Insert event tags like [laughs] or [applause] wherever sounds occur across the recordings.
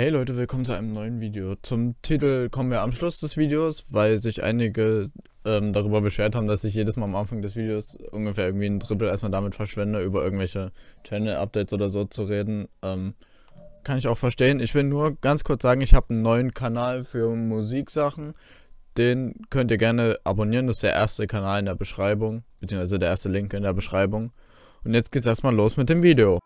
Hey Leute, willkommen zu einem neuen Video. Zum Titel kommen wir am Schluss des Videos, weil sich einige ähm, darüber beschwert haben, dass ich jedes Mal am Anfang des Videos ungefähr irgendwie ein Drittel erstmal damit verschwende, über irgendwelche Channel-Updates oder so zu reden. Ähm, kann ich auch verstehen. Ich will nur ganz kurz sagen, ich habe einen neuen Kanal für Musiksachen. Den könnt ihr gerne abonnieren. Das ist der erste Kanal in der Beschreibung, beziehungsweise der erste Link in der Beschreibung. Und jetzt geht's erstmal los mit dem Video.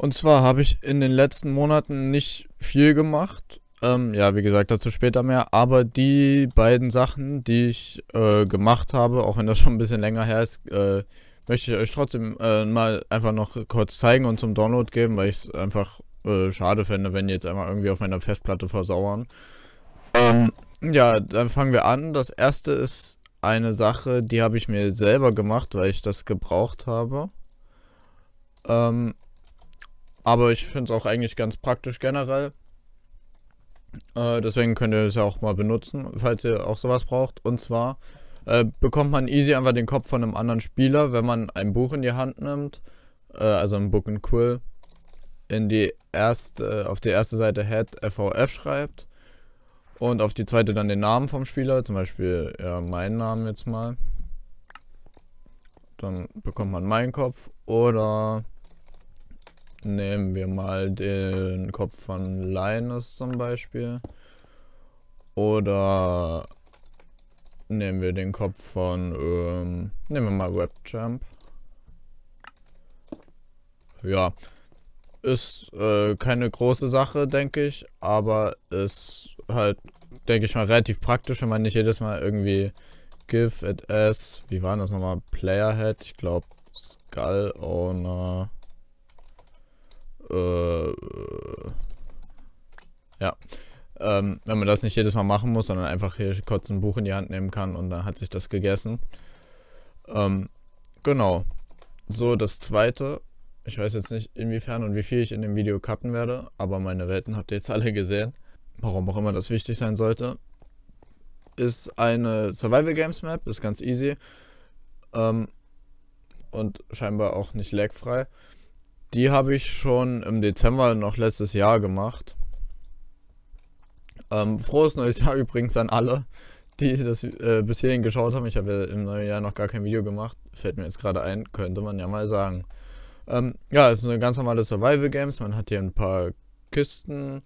Und zwar habe ich in den letzten Monaten nicht viel gemacht. Ähm, ja, wie gesagt, dazu später mehr. Aber die beiden Sachen, die ich äh, gemacht habe, auch wenn das [laughs] schon ein bisschen länger her ist, äh, möchte ich euch trotzdem äh, mal einfach noch kurz zeigen und zum Download geben, weil ich es einfach äh, schade fände, wenn die jetzt einmal irgendwie auf meiner Festplatte versauern. Ähm, ja, dann fangen wir an. Das erste ist eine Sache, die habe ich mir selber gemacht, weil ich das gebraucht habe. Ähm, aber ich finde es auch eigentlich ganz praktisch generell. Äh, deswegen könnt ihr es ja auch mal benutzen, falls ihr auch sowas braucht. Und zwar äh, bekommt man easy einfach den Kopf von einem anderen Spieler, wenn man ein Buch in die Hand nimmt, äh, also ein Book and Quill, in die erste, auf die erste Seite Head FVF schreibt und auf die zweite dann den Namen vom Spieler, zum Beispiel ja, meinen Namen jetzt mal. Dann bekommt man meinen Kopf oder Nehmen wir mal den Kopf von Linus zum Beispiel. Oder nehmen wir den Kopf von, ähm, nehmen wir mal Webchamp. Ja, ist äh, keine große Sache, denke ich, aber ist halt, denke ich mal, relativ praktisch, wenn man nicht jedes Mal irgendwie give it as, wie war das nochmal, Playerhead, ich glaube Skull Owner äh, ja, ähm, wenn man das nicht jedes Mal machen muss, sondern einfach hier kurz ein Buch in die Hand nehmen kann und dann hat sich das gegessen. Ähm, genau. So, das zweite. Ich weiß jetzt nicht, inwiefern und wie viel ich in dem Video cutten werde, aber meine Welten habt ihr jetzt alle gesehen. Warum auch immer das wichtig sein sollte. Ist eine Survival Games Map, ist ganz easy. Ähm, und scheinbar auch nicht lagfrei. Die habe ich schon im Dezember noch letztes Jahr gemacht. Ähm, frohes neues Jahr [laughs] übrigens an alle, die das äh, bis hierhin geschaut haben. Ich habe ja im neuen Jahr noch gar kein Video gemacht. Fällt mir jetzt gerade ein, könnte man ja mal sagen. Ähm, ja, es ist eine ganz normale Survival Games. Man hat hier ein paar Kisten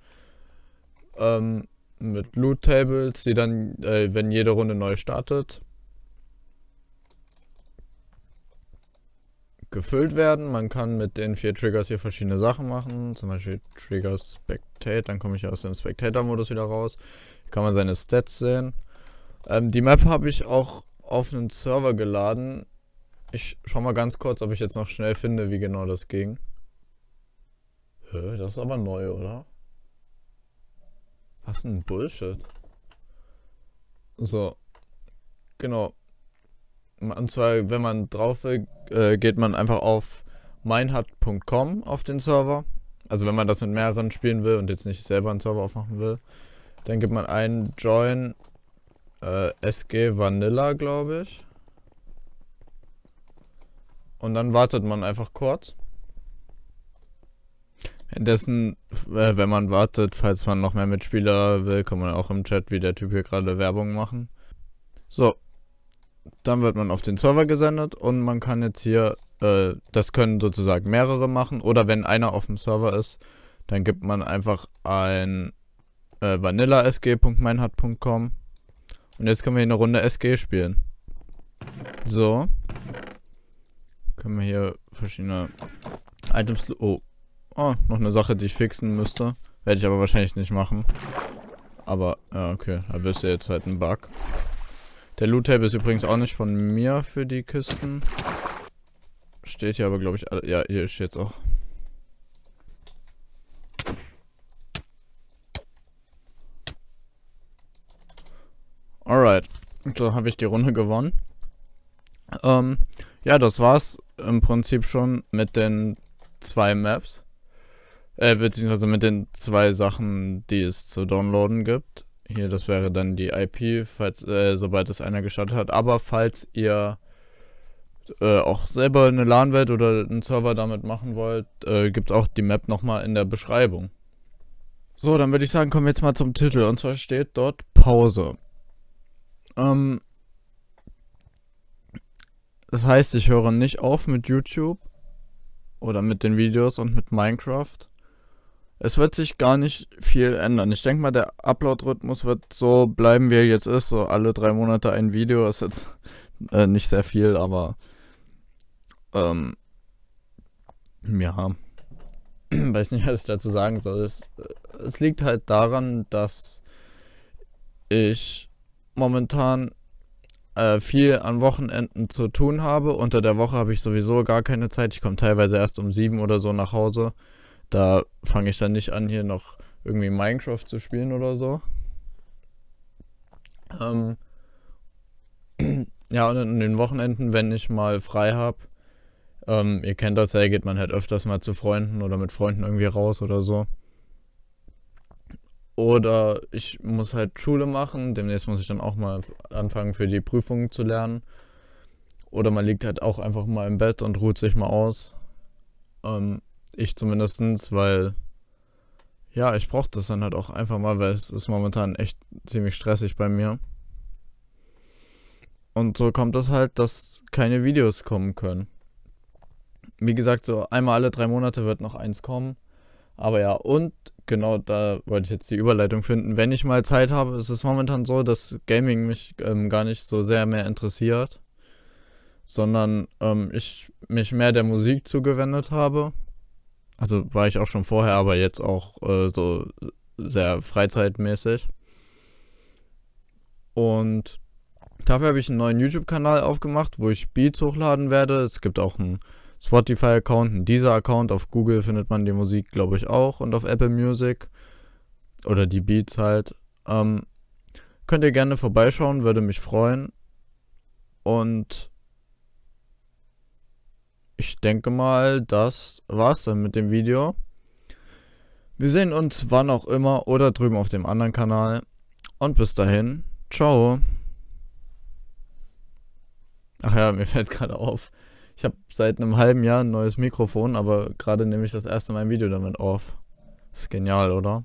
ähm, mit Loot Tables, die dann, äh, wenn jede Runde neu startet, gefüllt werden. Man kann mit den vier Triggers hier verschiedene Sachen machen. Zum Beispiel Trigger Spectate. Dann komme ich aus dem Spectator-Modus wieder raus. Hier kann man seine Stats sehen. Ähm, die Map habe ich auch auf einen Server geladen. Ich schau mal ganz kurz, ob ich jetzt noch schnell finde, wie genau das ging. Hä, das ist aber neu, oder? Was ein Bullshit. So. Genau. Und zwar, wenn man drauf will, äh, geht, man einfach auf meinhut.com auf den Server. Also wenn man das mit mehreren spielen will und jetzt nicht selber einen Server aufmachen will, dann gibt man ein join äh, SG Vanilla, glaube ich. Und dann wartet man einfach kurz. Indessen, äh, wenn man wartet, falls man noch mehr Mitspieler will, kann man auch im Chat wie der Typ hier gerade Werbung machen. So, dann wird man auf den Server gesendet und man kann jetzt hier, äh, das können sozusagen mehrere machen oder wenn einer auf dem Server ist, dann gibt man einfach ein äh, vanillasg.meinhardt.com und jetzt können wir hier eine Runde SG spielen. So. Können wir hier verschiedene Items... Oh. oh, noch eine Sache, die ich fixen müsste. Werde ich aber wahrscheinlich nicht machen. Aber, ja, okay. Da wirst du jetzt halt einen Bug. Der Loot-Tape ist übrigens auch nicht von mir für die Kisten. Steht hier aber, glaube ich, ja, hier steht's auch. Alright, so habe ich die Runde gewonnen. Ähm, ja, das war's im Prinzip schon mit den zwei Maps. Äh, beziehungsweise mit den zwei Sachen, die es zu downloaden gibt. Hier, das wäre dann die IP, falls, äh, sobald es einer gestartet hat. Aber falls ihr äh, auch selber eine LAN-Welt oder einen Server damit machen wollt, äh, gibt es auch die Map nochmal in der Beschreibung. So, dann würde ich sagen, kommen wir jetzt mal zum Titel. Und zwar steht dort Pause. Ähm, das heißt, ich höre nicht auf mit YouTube oder mit den Videos und mit Minecraft es wird sich gar nicht viel ändern. Ich denke mal, der Upload-Rhythmus wird so bleiben, wie er jetzt ist. So alle drei Monate ein Video ist jetzt [laughs] äh, nicht sehr viel, aber ähm, ja, [clears throat] weiß nicht, was ich dazu sagen soll. Es, es liegt halt daran, dass ich momentan äh, viel an Wochenenden zu tun habe. Unter der Woche habe ich sowieso gar keine Zeit. Ich komme teilweise erst um sieben oder so nach Hause. Da fange ich dann nicht an, hier noch irgendwie Minecraft zu spielen oder so. Ähm, [clears throat] ja, und an den Wochenenden, wenn ich mal frei habe, ähm, ihr kennt das ja, geht man halt öfters mal zu Freunden oder mit Freunden irgendwie raus oder so. Oder ich muss halt Schule machen, demnächst muss ich dann auch mal anfangen für die Prüfungen zu lernen. Oder man liegt halt auch einfach mal im Bett und ruht sich mal aus. Ähm, ich zumindest, weil ja, ich brauche das dann halt auch einfach mal, weil es ist momentan echt ziemlich stressig bei mir. Und so kommt es das halt, dass keine Videos kommen können. Wie gesagt, so einmal alle drei Monate wird noch eins kommen. Aber ja, und genau da wollte ich jetzt die Überleitung finden. Wenn ich mal Zeit habe, ist es momentan so, dass Gaming mich ähm, gar nicht so sehr mehr interessiert, sondern ähm, ich mich mehr der Musik zugewendet habe also war ich auch schon vorher, aber jetzt auch äh, so sehr freizeitmäßig. Und dafür habe ich einen neuen YouTube-Kanal aufgemacht, wo ich Beats hochladen werde. Es gibt auch einen Spotify-Account, einen Deezer-Account. Auf Google findet man die Musik, glaube ich, auch. Und auf Apple Music. Oder die Beats halt. Ähm, könnt ihr gerne vorbeischauen, würde mich freuen. Und ich denke mal, das war's dann mit dem Video. Wir sehen uns wann auch immer oder drüben auf dem anderen Kanal. Und bis dahin, ciao. Ach ja, [laughs] mir fällt gerade auf. Ich habe seit einem halben Jahr ein neues Mikrofon, aber gerade nehme ich das erste Mal ein Video damit auf. Ist genial, oder?